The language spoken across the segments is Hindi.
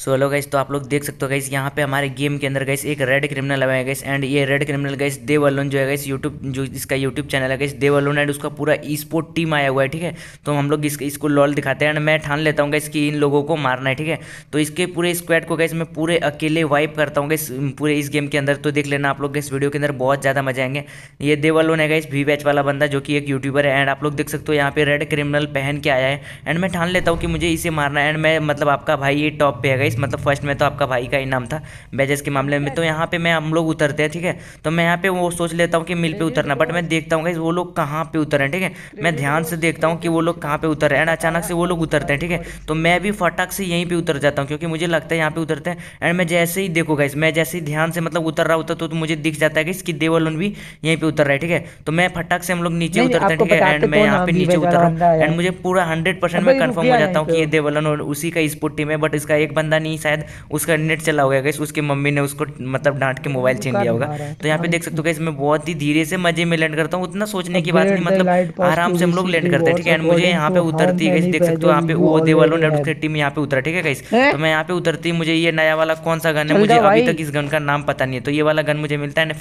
सो हेलो गाइस तो आप लोग देख सकते हो गाइस यहाँ पे हमारे गेम के अंदर गाइस एक रेड क्रिमिनल आया गाइस एंड ये red criminal guys Dev Alone जो है गाइस यूट्यूब जो इसका यूट्यूब चैनल है गाइस देव अलोन एंड उसका पूरा ई स्पोर्ट टीम आया हुआ है ठीक है तो हम लोग इस, इसको लॉल दिखाते हैं एंड मैं ठान लेता हूँ गाइस कि इन लोगों को मारना है ठीक है तो इसके पूरे स्क्वाड को गाइस मैं पूरे अकेले वाइप करता हूँ गाइस पूरे इस गेम के अंदर तो देख लेना आप लोग इस वीडियो के अंदर बहुत ज़्यादा मजा आएंगे ये देव अलोन है गाइस वी बैच वाला बंदा जो कि एक यूट्यूबर है एंड आप लोग देख सकते हो यहाँ पे रेड क्रिमिनल पहन के आया है एंड मैं ठान लेता हूँ कि मुझे इसे मारना है एंड मैं मतलब आपका भाई ये टॉप पे है इस मतलब फर्स्ट में तो आपका भाई का इनाम था बैजेस के मामले में तो यहाँ पे मैं हम लोग उतरते हैं ठीक है तो मैं यहाँ पे वो सोच लेता हूँ कि मिल पे उतरना बट मैं देखता हूँ वो लोग कहाँ पे उतर हैं ठीक है मैं ध्यान से देखता हूँ कि वो लोग कहाँ पे उतर रहे हैं एंड अचानक से वो लोग उतरते हैं ठीक है तो मैं भी फटाक से यहीं पर उतर जाता हूँ क्योंकि मुझे लगता है यहाँ पे उतरते हैं एंड मैं जैसे ही देखूंगा इस मैं जैसे ही ध्यान से मतलब उतर रहा होता तो, तो मुझे दिख जाता है कि देवल भी यहीं पर उतर रहा है ठीक है तो मैं फटाक से हम लोग नीचे उतरते हैं ठीक है एंड तो मैं यहाँ पे नीचे उतर रहा हूँ एंड मुझे पूरा हंड्रेड परसेंट मैं कन्फर्म हो जाता हूँ तो। कि ये देवलन और उसी का स्पोर्ट टीम है बट इसका एक बंदा बंदा नहीं शायद उसका नेट चला होगा गई उसकी मम्मी ने उसको मतलब डांट के मोबाइल छीन लिया होगा तो यहाँ पे हाँ। देख सकते हो गई मैं बहुत ही धीरे से मजे में लैंड करता हूँ उतना सोचने की बात नहीं मतलब आराम से हम लोग लैंड करते हैं ठीक है एंड मुझे यहाँ पे उतरती गई देख सकते हो यहाँ पे वो देवालो नेट उसकी टीम यहाँ पे उतरा ठीक है गई तो मैं यहाँ पे उतरती मुझे ये नया वाला कौन सा गन है मुझे अभी तक इस गन का नाम पता नहीं है तो ये वाला गन मुझे मिलता है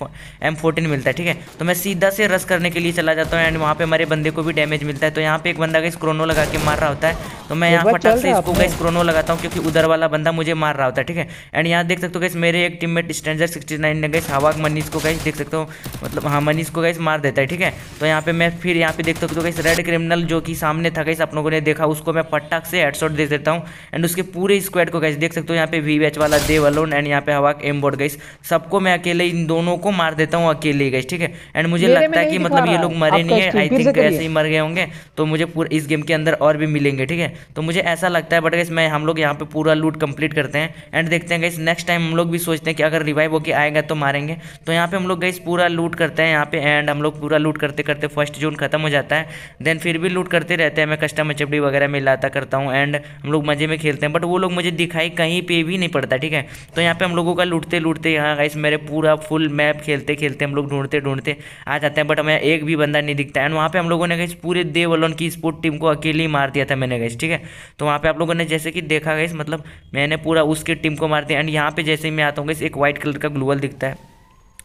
एम फोर्टीन मिलता है ठीक है तो मैं सीधा से रस करने के लिए चला जाता हूँ एंड वहाँ पे हमारे बंदे को भी डैमेज मिलता है तो यहाँ पे एक बंदा गई क्रोनो लगा के मार रहा होता है तो मैं तो यहाँ फटक से इसको गई क्रोनो लगाता हूँ क्योंकि उधर वाला बंदा मुझे मार रहा होता ठीक है एंड यहाँ देख सकते हो गैस मेरे एक टीममेट स्ट्रेंजर सिक्सटी नाइन ने गई हवा मनीष को गैस देख सकते हो मतलब हाँ मनीष को गैस मार देता है ठीक है तो यहाँ पे मैं फिर यहाँ पे देख सकते हो गैस रेड क्रिमिनल जो कि सामने था गैस अपनों को ने देखा उसको मैं पट्टा से हेडसॉट दे देता हूँ एंड उसके पूरे स्क्वाड को गैस देख सकते हो यहाँ पे वी वाला दे अलोन एंड यहाँ पे हवा एम बोर्ड गई सबको मैं अकेले इन दोनों को मार देता हूँ अकेले गई ठीक है एंड मुझे लगता है कि मतलब ये लोग मरे नहीं तो है आई थिंक ऐसे ही मर गए होंगे तो मुझे इस गेम के अंदर और भी मिलेंगे ठीक है तो मुझे ऐसा लगता है बट गैस मैं हम लोग यहाँ पे पूरा लूट कम कंप्लीट करते हैं एंड देखते हैं गाइस नेक्स्ट टाइम हम लोग भी सोचते हैं कि अगर रिवाइव होकर आएगा तो मारेंगे तो यहाँ पे हम लोग गाइस पूरा लूट करते हैं यहाँ पे एंड हम लोग पूरा लूट करते करते फर्स्ट जून खत्म हो जाता है देन फिर भी लूट करते रहते हैं मैं कस्टम चपड़ी वगैरह में लाता करता हूँ एंड हम लोग मज़े में खेलते हैं बट वो लोग मुझे दिखाई कहीं पर भी नहीं पड़ता ठीक है तो यहाँ पर हम लोगों का लूटते लूटते यहाँ गाइस मेरे पूरा फुल मैप खेलते खेलते हम लोग ढूंढते ढूंढते आ जाते हैं बट हमें एक भी बंदा नहीं दिखता एंड वहाँ पर हम लोगों ने गाइस पूरे दे वालों की स्पोर्ट टीम को ही मार दिया था मैंने गाइस ठीक है तो वहाँ पर आप लोगों ने जैसे कि देखा गाइस मतलब मैं मैंने पूरा उसके टीम को मार दिया एंड यहाँ पे जैसे ही मैं आता हूँ एक वाइट कलर का ग्लूवल दिखता है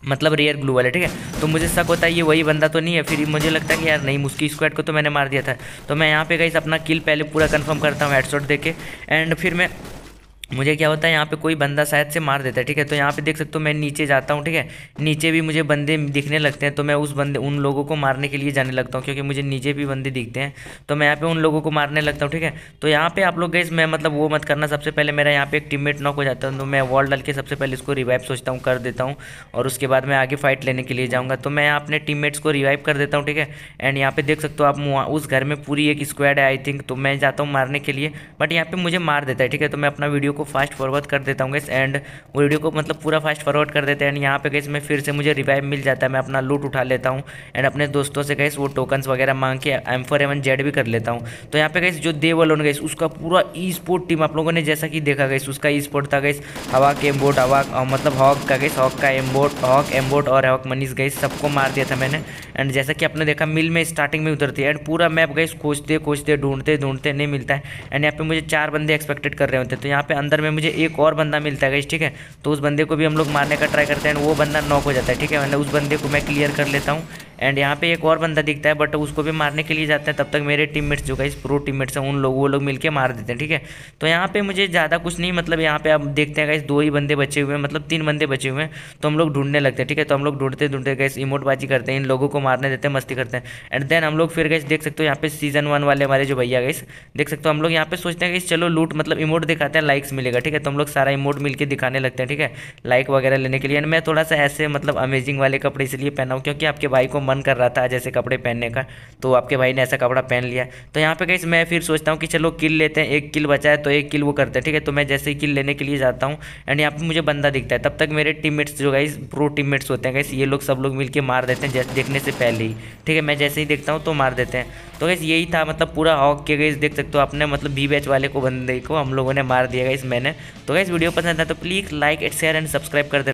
मतलब रेयर ग्लू वाले ठीक है तो मुझे शक होता है ये वही बंदा तो नहीं है फिर मुझे लगता है कि यार नहीं उसकी स्क्वाड को तो मैंने मार दिया था तो मैं यहाँ पे गई अपना किल पहले पूरा कंफर्म करता हूँ हेडशॉट देके एंड फिर मैं मुझे क्या होता है यहाँ पे कोई बंदा शायद से मार देता है ठीक है तो यहाँ पे देख सकते हो मैं नीचे जाता हूँ ठीक है नीचे भी मुझे बंदे दिखने लगते हैं तो मैं उस बंदे उन लोगों को मारने के लिए जाने लगता हूँ क्योंकि मुझे नीचे भी बंदे दिखते हैं तो मैं यहाँ पे उन लोगों को मारने लगता हूँ ठीक है तो यहाँ पे आप लोग गए मैं मतलब वो मत करना सबसे पहले मेरा यहाँ पे एक मेट नॉक हो जाता है तो मैं वॉल डाल के सबसे पहले इसको रिवाइव सोचता हूँ कर देता हूँ और उसके बाद मैं आगे फाइट लेने के लिए जाऊँगा तो मैं अपने मेट्स को रिवाइव कर देता हूँ ठीक है एंड यहाँ पे देख सकते हो आप उस घर में पूरी एक स्क्वाड है आई थिंक तो मैं जाता हूँ मारने के लिए बट यहाँ पर मुझे मार देता है ठीक है तो मैं अपना वीडियो को फास्ट फॉरवर्ड कर देता हूँ गैस एंड वो वीडियो को मतलब पूरा फास्ट फॉरवर्ड कर देते हैं एंड यहाँ पे गैस मैं फिर से मुझे रिवाइव मिल जाता है मैं अपना लूट उठा लेता हूँ एंड अपने दोस्तों से गैस वो टोकन्स वगैरह मांग के एम फोर एम जेड भी कर लेता हूँ तो यहाँ पे गैस जो दे अलोन गैस उसका पूरा ई स्पोर्ट टीम आप लोगों ने जैसा कि देखा गैस उसका ई स्पोर्ट था गैस हवा के एम्बोट हवा मतलब हॉक का गैस हॉक का एम्बोट हॉक एम्बोट और हॉक मनीष गैस सबको मार दिया था मैंने एंड जैसा कि आपने देखा मिल में स्टार्टिंग में उतरती है एंड पूरा मैप गैस खोजते खोजते ढूंढते ढूंढते नहीं मिलता है एंड यहाँ पे मुझे चार बंदे एक्सपेक्टेड कर रहे होते हैं तो यहाँ पे अंदर में मुझे एक और बंदा मिलता है ठीक है तो उस बंदे को भी हम लोग मारने का ट्राई करते हैं वो बंदा नॉक हो जाता है ठीक है मैंने मतलब उस बंदे को मैं क्लियर कर लेता हूँ एंड यहाँ पे एक और बंदा दिखता है बट उसको भी मारने के लिए जाते हैं तब तक मेरे टीममेट्स जो गाइस प्रो टीममेट्स हैं उन लोग वो लोग मिलके मार देते हैं ठीक है तो यहाँ पे मुझे ज़्यादा कुछ नहीं मतलब यहाँ पे आप देखते हैं गाइस दो ही बंदे बचे हुए हैं मतलब तीन बंदे बचे हुए हैं तो हम लोग ढूंढने लगते हैं ठीक है तो हम लोग ढूंढते ढूंढते गए इमोटबाजी करते हैं इन लोगों को मारने देते हैं मस्ती करते हैं एंड देन हम लोग फिर गए देख सकते हो यहाँ पे सीजन वन वाले हमारे जो भैया गए देख सकते हो हम लोग यहाँ पे सोचते हैं कि चलो लूट मतलब इमोट दिखाते हैं लाइक्स मिलेगा ठीक है तुम लोग सारा इमोट मिलकर दिखाने लगते हैं ठीक है लाइक वगैरह लेने के लिए एंड मैं थोड़ा सा ऐसे मतलब अमेजिंग वाले कपड़े इसलिए पहना हूँ क्योंकि आपके भाई को मन कर रहा था जैसे कपड़े पहनने का तो आपके भाई ने ऐसा कपड़ा पहन लिया तो यहाँ पे कहीं मैं फिर सोचता हूँ कि चलो किल लेते हैं एक किल बचा है तो एक किल वो करते हैं ठीक है तो मैं जैसे ही किल लेने के लिए जाता हूँ एंड यहाँ पर मुझे बंदा दिखता है तब तक मेरे टीममेट्स जो गाइस प्रो टीममेट्स होते हैं गाइस ये लोग सब लोग मिलके मार देते हैं जैसे देखने से पहले ही ठीक है मैं जैसे ही देखता हूँ तो मार देते हैं तो गैस यही था मतलब पूरा हॉक के गैस देख सकते हो अपने मतलब बी बैच वाले को बंदे को हम लोगों ने मार दिया गया मैंने तो इस वीडियो पसंद आता है तो please like and share and subscribe कर दे